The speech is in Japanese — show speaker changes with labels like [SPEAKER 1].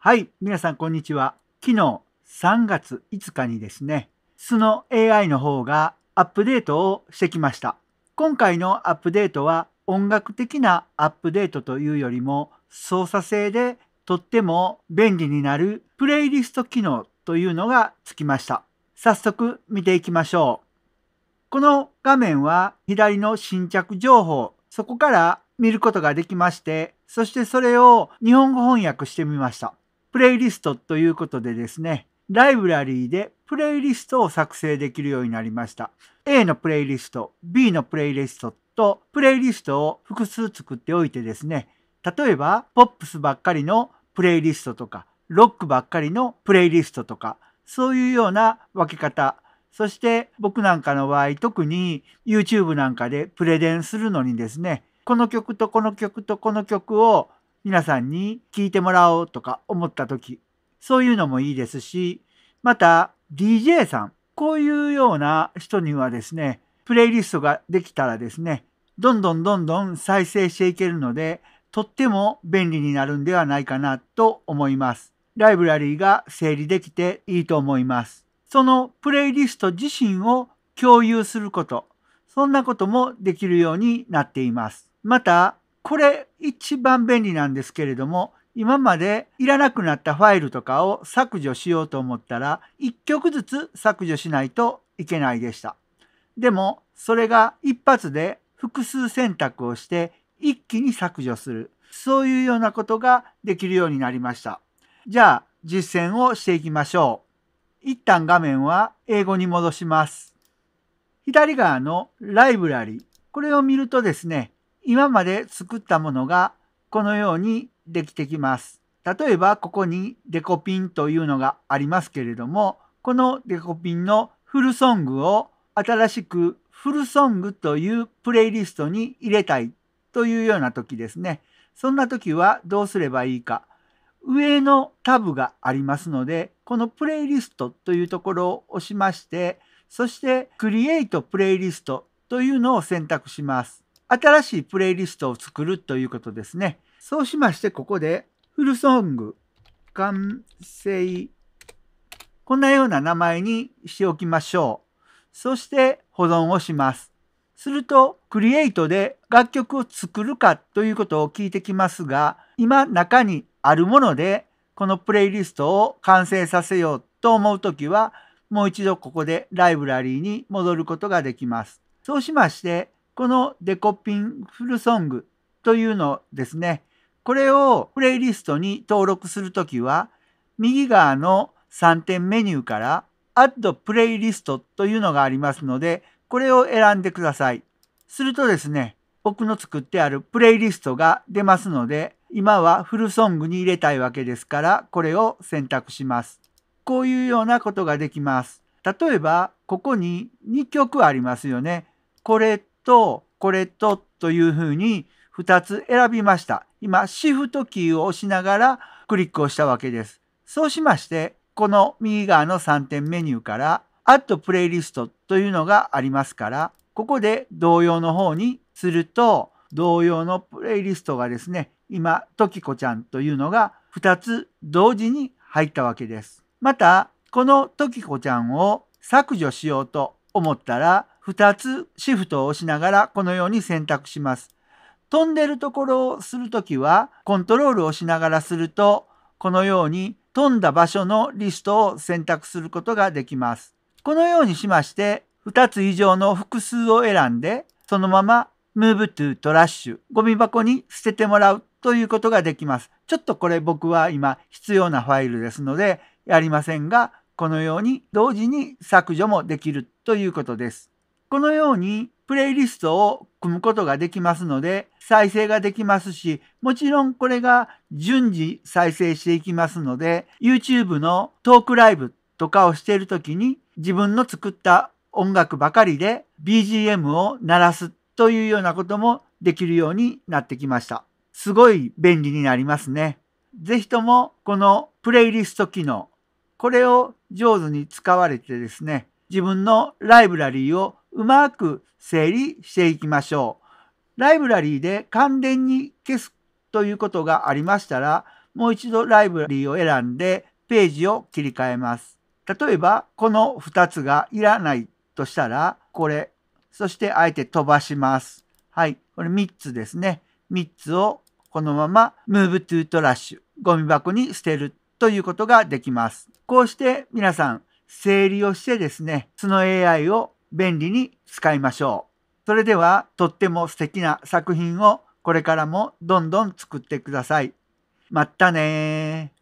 [SPEAKER 1] はい、皆さんこんにちは。昨日3月5日にですね、素の AI の方がアップデートをしてきました。今回のアップデートは音楽的なアップデートというよりも操作性でとっても便利になるプレイリスト機能というのがつきました。早速見ていきましょう。この画面は左の新着情報、そこから見ることができまして、そしてそれを日本語翻訳してみました。プレイリストということでですね、ライブラリーでプレイリストを作成できるようになりました。A のプレイリスト、B のプレイリストとプレイリストを複数作っておいてですね、例えばポップスばっかりのプレイリストとか、ロックばっかりのプレイリストとか、そういうような分け方、そして僕なんかの場合特に YouTube なんかでプレデンするのにですね、この曲とこの曲とこの曲を皆さんに聞いてもらおうとか思った時、そういうのもいいですし、また DJ さん、こういうような人にはですね、プレイリストができたらですね、どんどんどんどん再生していけるので、とっても便利になるんではないかなと思います。ライブラリーが整理できていいと思います。そのプレイリスト自身を共有すること、そんなこともできるようになっています。また、これ一番便利なんですけれども、今までいらなくなったファイルとかを削除しようと思ったら、1曲ずつ削除しないといけないでした。でも、それが一発で複数選択をして一気に削除する。そういうようなことができるようになりました。じゃあ、実践をしていきましょう。一旦画面は英語に戻します。左側のライブラリ、これを見るとですね、今まで作ったものがこのようにできてきます。例えばここにデコピンというのがありますけれども、このデコピンのフルソングを新しくフルソングというプレイリストに入れたいというような時ですね。そんな時はどうすればいいか。上のタブがありますので、このプレイリストというところを押しまして、そしてクリエイトプレイリストというのを選択します。新しいプレイリストを作るということですね。そうしまして、ここで、フルソング、完成、こんなような名前にしておきましょう。そして保存をします。すると、クリエイトで楽曲を作るかということを聞いてきますが、今中にあるもので、このプレイリストを完成させようと思うときは、もう一度ここでライブラリーに戻ることができます。そうしまして、このデコピンフルソングというのですね。これをプレイリストに登録するときは、右側の3点メニューから Add プレイリストというのがありますので、これを選んでください。するとですね、僕の作ってあるプレイリストが出ますので、今はフルソングに入れたいわけですから、これを選択します。こういうようなことができます。例えば、ここに2曲ありますよね。これとこれとというふうに2つ選びました。今、シフトキーを押しながらクリックをしたわけです。そうしまして、この右側の3点メニューから、アットプレイリストというのがありますから、ここで同様の方にすると、同様のプレイリストがですね、今、トキコちゃんというのが2つ同時に入ったわけです。また、このトキコちゃんを削除しようと思ったら、2つシフトを押しながらこのように選択します。飛んでるところをするときはコントロールをしながらするとこのように飛んだ場所のリストを選択することができます。このようにしまして2つ以上の複数を選んでそのまま Move to トラッシュゴミ箱に捨ててもらうということができます。ちょっとこれ僕は今必要なファイルですのでやりませんがこのように同時に削除もできるということです。このようにプレイリストを組むことができますので、再生ができますし、もちろんこれが順次再生していきますので、YouTube のトークライブとかをしている時に自分の作った音楽ばかりで BGM を鳴らすというようなこともできるようになってきました。すごい便利になりますね。ぜひともこのプレイリスト機能、これを上手に使われてですね、自分のライブラリーをうまく整理していきましょう。ライブラリーで関連に消すということがありましたら、もう一度ライブラリーを選んでページを切り替えます。例えば、この2つがいらないとしたら、これ、そしてあえて飛ばします。はい、これ3つですね。3つをこのままムーブトゥートラッシュ、ゴミ箱に捨てるということができます。こうして皆さん、整理をしてですね、その AI を便利に使いましょう。それではとっても素敵な作品をこれからもどんどん作ってください。まったね